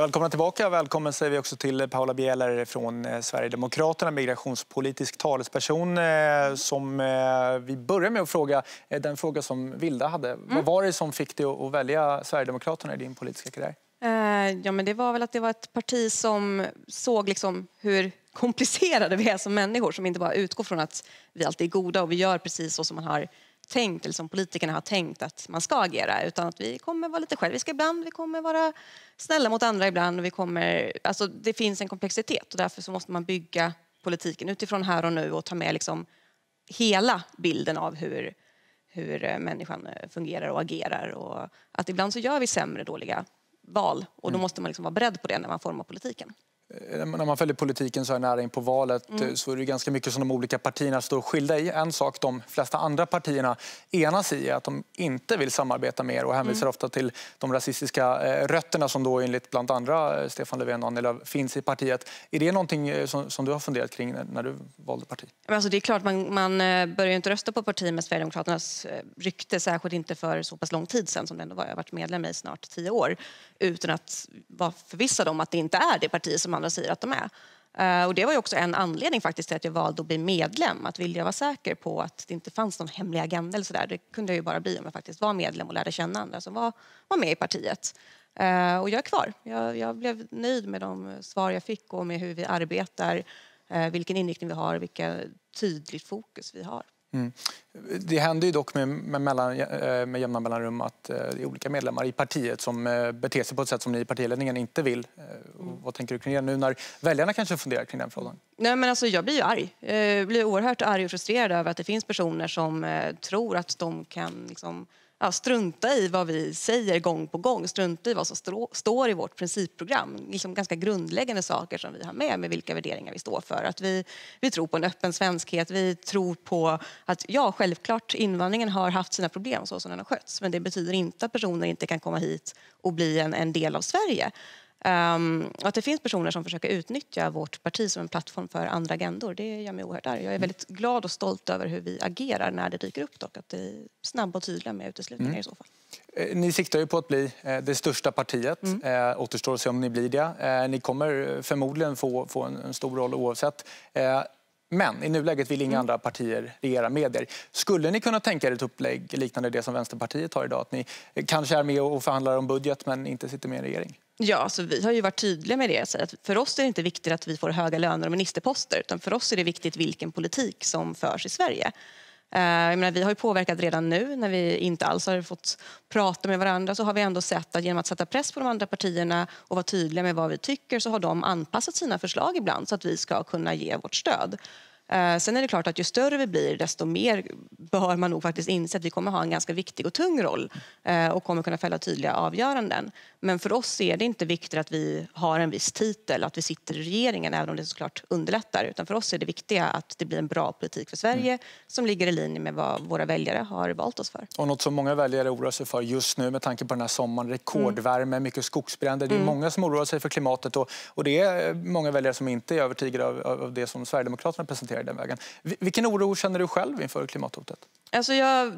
välkomna tillbaka. Välkommen säger vi också till Paula Bieler från eh, Sverigedemokraterna, migrationspolitisk talesperson. Eh, som eh, vi börjar med att fråga den fråga som Vilda hade. Mm. Vad var det som fick dig att välja Sverigedemokraterna i din politiska karriär? Ja, men det var väl att det var ett parti som såg liksom hur komplicerade vi är som människor som inte bara utgår från att vi alltid är goda och vi gör precis så som man har tänkt, eller som politikerna har tänkt att man ska agera, utan att vi kommer vara lite själviska ibland, vi kommer vara snälla mot andra ibland, och vi kommer, alltså det finns en komplexitet och därför så måste man bygga politiken utifrån här och nu och ta med liksom hela bilden av hur, hur eh, människan eh, fungerar och agerar och att ibland så gör vi sämre dåliga val och då mm. måste man liksom vara beredd på det när man formar politiken. Eh, när man följer politiken så här nära in på valet mm. Eh, så är det ganska mycket som de olika partierna står skilda i. En sak de flesta andra partierna enas i är att de inte vill samarbeta mer och hänvisar mm. ofta till de rasistiska eh, rötterna som då enligt bland andra Stefan Löfven och Annie Lööf finns i partiet. Är det någonting som, som, du har funderat kring när du valde parti? alltså det är klart, man, man börjar inte rösta på parti med Sverigedemokraternas rykte, särskilt inte för så pass lång tid sedan som det ändå var. Jag har varit medlem i snart tio år utan att vara förvissad om att det inte är det parti som andra säger att de är. Eh, och det var också en anledning faktiskt till att jag valde att bli medlem. Att vilja vara säker på att det inte fanns någon hemlig agenda. Eller så där. Det kunde jag ju bara bli om jag faktiskt var medlem och lärde känna andra som var, var med i partiet. Eh, och jag är kvar. Jag, jag blev nöjd med de svar jag fick och med hur vi arbetar, eh, vilken inriktning vi har, vilket tydligt fokus vi har. Mm. Det händer ju dock med, med, mellan, eh, med jämna mellanrum att eh, det är olika medlemmar i partiet som eh, beter sig på ett sätt som ni i partiledningen inte vill. Mm. Vad tänker du kring det nu när väljarna kanske funderar kring den frågan? Nej, men alltså, jag blir ju arg. Jag blir oerhört arg och frustrerad över att det finns personer som tror att de kan liksom, ja, strunta i vad vi säger gång på gång, strunta i vad som stå, står i vårt principprogram. Liksom ganska grundläggande saker som vi har med, med vilka värderingar vi står för. Att vi, vi tror på en öppen svenskhet, vi tror på att ja, självklart invandringen har haft sina problem så som den har skötts, men det betyder inte att personer inte kan komma hit och bli en, en del av Sverige. Um, att det finns personer som försöker utnyttja vårt parti som en plattform för andra agendor, det gör mig oerhört arg. Jag är väldigt glad och stolt över hur vi agerar när det dyker upp dock, att det är snabba och tydliga med uteslutningar mm. i så fall. Eh, ni siktar ju på att bli eh, det största partiet. Mm. Eh, återstår att se om ni blir det. Eh, ni kommer eh, förmodligen få, få en, en stor roll oavsett. Eh, men i nuläget vill inga mm. andra partier regera med er. Skulle ni kunna tänka er ett upplägg liknande det som Vänsterpartiet har idag? Att ni kanske är med och förhandlar om budget men inte sitter med i en regering? Ja, alltså vi har ju varit tydliga med det. Så att för oss är det inte viktigt att vi får höga löner och ministerposter utan för oss är det viktigt vilken politik som förs i Sverige. Eh, menar, vi har ju påverkat redan nu när vi inte alls har fått prata med varandra så har vi ändå sett att genom att sätta press på de andra partierna och vara tydliga med vad vi tycker så har de anpassat sina förslag ibland så att vi ska kunna ge vårt stöd. Eh, sen är det klart att ju större vi blir desto mer bör man nog faktiskt inse att vi kommer ha en ganska viktig och tung roll eh, och kommer kunna fälla tydliga avgöranden. Men för oss är det inte viktigt att vi har en viss titel, att vi sitter i regeringen, även om det såklart underlättar. Utan för oss är det viktiga att det blir en bra politik för Sverige mm. som ligger i linje med vad våra väljare har valt oss för. Och något som många väljare oroar sig för just nu med tanke på den här sommaren, rekordvärme, mm. mycket skogsbränder. Det är mm. många som oroar sig för klimatet och, och det är många väljare som inte är övertygade av, av det som Sverigedemokraterna presenterar i den vägen. Vilken oro känner du själv inför klimathotet? sätt? Alltså jag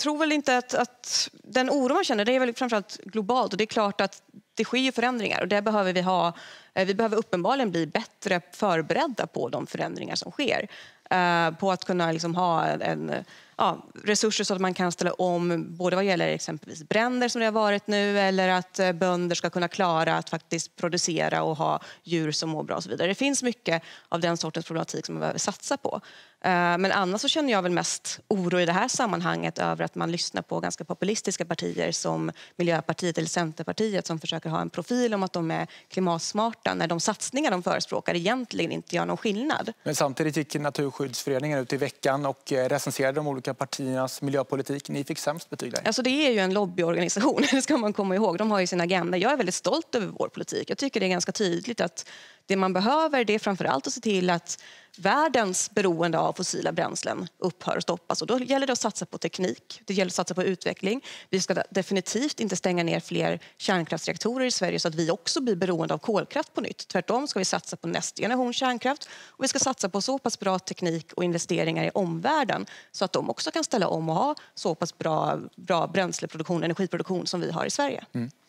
tror väl inte att, att, den oro man känner det är väl framförallt globalt och det är klart att det sker förändringar och där behöver vi ha, eh, vi behöver uppenbarligen bli bättre förberedda på de förändringar som sker. Eh, på att kunna liksom ha en, ja, resurser så att man kan ställa om både vad gäller exempelvis bränder som det har varit nu eller att eh, bönder ska kunna klara att faktiskt producera och ha djur som mår bra och så vidare. Det finns mycket av den sortens problematik som man behöver satsa på. Eh, men annars så känner jag väl mest oro i det här sammanhanget över att man lyssnar på ganska populistiska partier som Miljöpartiet eller Centerpartiet som försöker ha en profil om att de är klimatsmarta när de satsningar de förespråkar egentligen inte gör någon skillnad. Men samtidigt gick djurskyddsföreningen ut i veckan och eh, recenserade de olika partiernas miljöpolitik. Ni fick sämst betyg där. Alltså det är ju en lobbyorganisation, det ska man komma ihåg. De har ju sin agenda. Jag är väldigt stolt över vår politik. Jag tycker det är ganska tydligt att det man behöver det är framförallt att se till att världens beroende av fossila bränslen upphör och stoppas. Och då gäller det att satsa på teknik, det gäller att satsa på utveckling. Vi ska definitivt inte stänga ner fler kärnkraftsreaktorer i Sverige så att vi också blir beroende av kolkraft på nytt. Tvärtom ska vi satsa på nästa generation kärnkraft och vi ska satsa på så pass bra teknik och investeringar i omvärlden så att de också kan ställa om och ha så pass bra, bra bränsleproduktion, energiproduktion som vi har i Sverige. Mm.